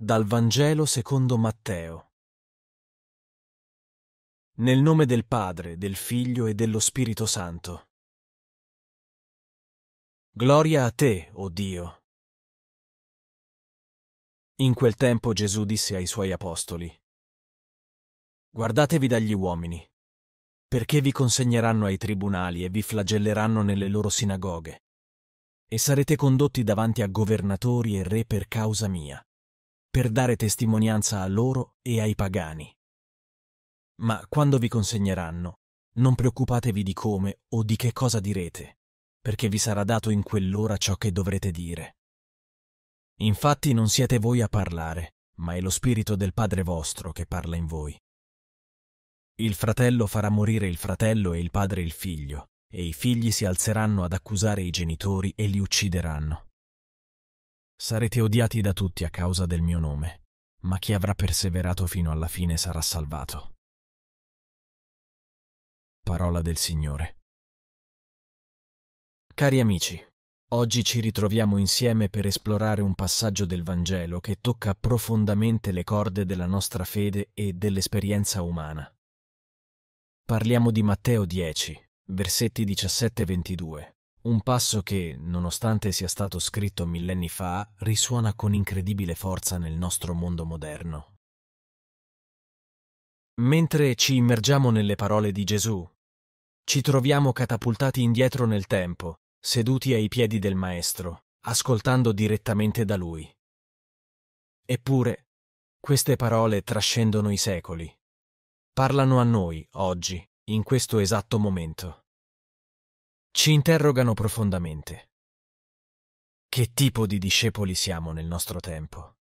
Dal Vangelo secondo Matteo. Nel nome del Padre, del Figlio e dello Spirito Santo. Gloria a te, o oh Dio. In quel tempo Gesù disse ai suoi apostoli, Guardatevi dagli uomini, perché vi consegneranno ai tribunali e vi flagelleranno nelle loro sinagoghe, e sarete condotti davanti a governatori e re per causa mia per dare testimonianza a loro e ai pagani. Ma quando vi consegneranno, non preoccupatevi di come o di che cosa direte, perché vi sarà dato in quell'ora ciò che dovrete dire. Infatti non siete voi a parlare, ma è lo Spirito del Padre vostro che parla in voi. Il fratello farà morire il fratello e il padre il figlio, e i figli si alzeranno ad accusare i genitori e li uccideranno. Sarete odiati da tutti a causa del mio nome, ma chi avrà perseverato fino alla fine sarà salvato. Parola del Signore. Cari amici, oggi ci ritroviamo insieme per esplorare un passaggio del Vangelo che tocca profondamente le corde della nostra fede e dell'esperienza umana. Parliamo di Matteo 10, versetti 17 22, un passo che, nonostante sia stato scritto millenni fa, risuona con incredibile forza nel nostro mondo moderno. Mentre ci immergiamo nelle parole di Gesù, ci troviamo catapultati indietro nel tempo, seduti ai piedi del Maestro, ascoltando direttamente da lui. Eppure, queste parole trascendono i secoli. Parlano a noi, oggi, in questo esatto momento ci interrogano profondamente. Che tipo di discepoli siamo nel nostro tempo?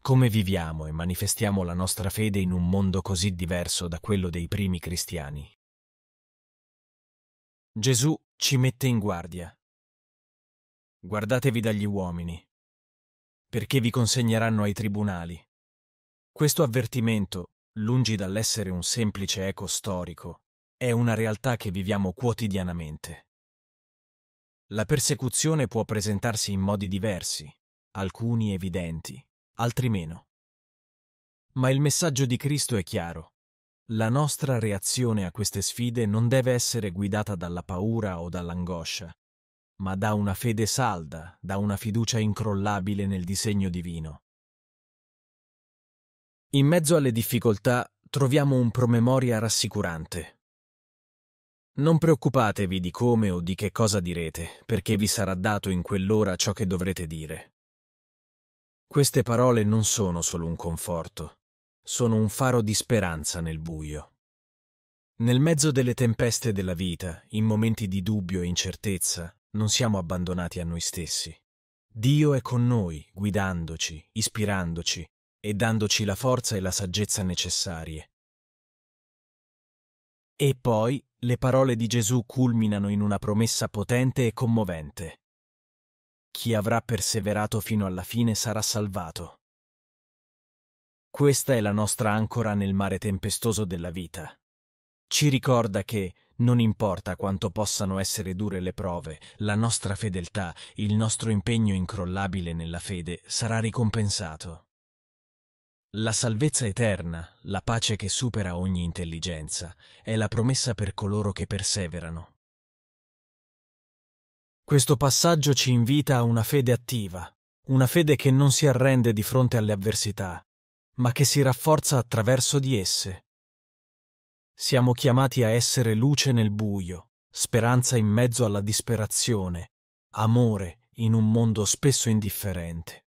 Come viviamo e manifestiamo la nostra fede in un mondo così diverso da quello dei primi cristiani? Gesù ci mette in guardia. Guardatevi dagli uomini, perché vi consegneranno ai tribunali. Questo avvertimento, lungi dall'essere un semplice eco storico, è una realtà che viviamo quotidianamente. La persecuzione può presentarsi in modi diversi, alcuni evidenti, altri meno. Ma il messaggio di Cristo è chiaro. La nostra reazione a queste sfide non deve essere guidata dalla paura o dall'angoscia, ma da una fede salda, da una fiducia incrollabile nel disegno divino. In mezzo alle difficoltà troviamo un promemoria rassicurante, non preoccupatevi di come o di che cosa direte, perché vi sarà dato in quell'ora ciò che dovrete dire. Queste parole non sono solo un conforto, sono un faro di speranza nel buio. Nel mezzo delle tempeste della vita, in momenti di dubbio e incertezza, non siamo abbandonati a noi stessi. Dio è con noi, guidandoci, ispirandoci e dandoci la forza e la saggezza necessarie e poi le parole di Gesù culminano in una promessa potente e commovente. Chi avrà perseverato fino alla fine sarà salvato. Questa è la nostra ancora nel mare tempestoso della vita. Ci ricorda che, non importa quanto possano essere dure le prove, la nostra fedeltà, il nostro impegno incrollabile nella fede sarà ricompensato. La salvezza eterna, la pace che supera ogni intelligenza, è la promessa per coloro che perseverano. Questo passaggio ci invita a una fede attiva, una fede che non si arrende di fronte alle avversità, ma che si rafforza attraverso di esse. Siamo chiamati a essere luce nel buio, speranza in mezzo alla disperazione, amore in un mondo spesso indifferente.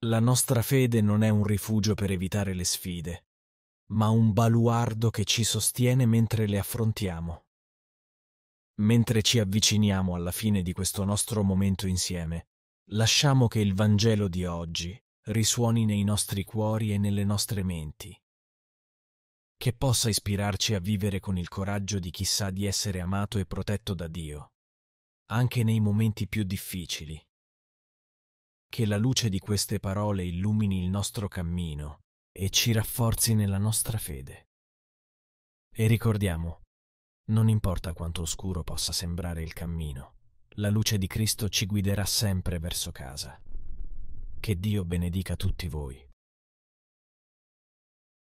La nostra fede non è un rifugio per evitare le sfide, ma un baluardo che ci sostiene mentre le affrontiamo. Mentre ci avviciniamo alla fine di questo nostro momento insieme, lasciamo che il Vangelo di oggi risuoni nei nostri cuori e nelle nostre menti, che possa ispirarci a vivere con il coraggio di chi sa di essere amato e protetto da Dio, anche nei momenti più difficili che la luce di queste parole illumini il nostro cammino e ci rafforzi nella nostra fede. E ricordiamo, non importa quanto oscuro possa sembrare il cammino, la luce di Cristo ci guiderà sempre verso casa. Che Dio benedica tutti voi.